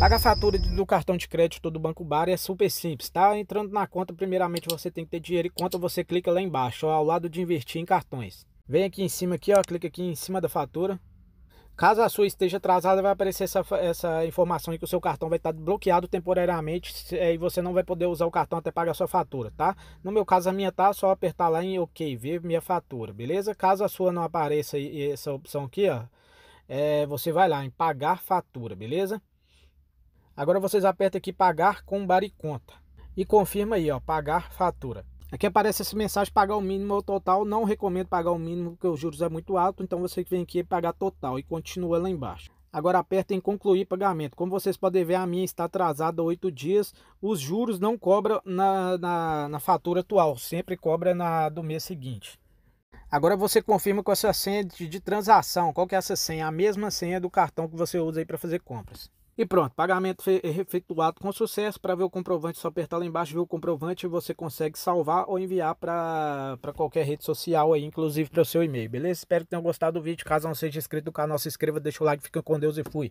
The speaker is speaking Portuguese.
Pagar a fatura do cartão de crédito do Banco Bar é super simples, tá? Entrando na conta, primeiramente você tem que ter dinheiro e conta, você clica lá embaixo, ó, ao lado de investir em cartões. Vem aqui em cima aqui, ó, clica aqui em cima da fatura. Caso a sua esteja atrasada, vai aparecer essa, essa informação aí que o seu cartão vai estar bloqueado temporariamente é, e você não vai poder usar o cartão até pagar a sua fatura, tá? No meu caso, a minha tá, só apertar lá em OK, ver minha fatura, beleza? Caso a sua não apareça essa opção aqui, ó, é, você vai lá em pagar fatura, beleza? Agora vocês apertam aqui pagar com conta. e confirma aí, ó, pagar fatura. Aqui aparece essa mensagem pagar o mínimo ou total, não recomendo pagar o mínimo porque os juros é muito alto, então você vem aqui pagar total e continua lá embaixo. Agora aperta em concluir pagamento. Como vocês podem ver, a minha está atrasada oito dias. Os juros não cobram na, na, na, fatura atual, sempre cobra na do mês seguinte. Agora você confirma com a sua senha de, de transação. Qual que é essa senha? A mesma senha do cartão que você usa aí para fazer compras. E pronto, pagamento é efetuado com sucesso. Para ver o comprovante, é só apertar lá embaixo, ver o comprovante, você consegue salvar ou enviar para qualquer rede social aí, inclusive para o seu e-mail, beleza? Espero que tenham gostado do vídeo. Caso não seja inscrito no canal, se inscreva, deixa o like, fica com Deus e fui.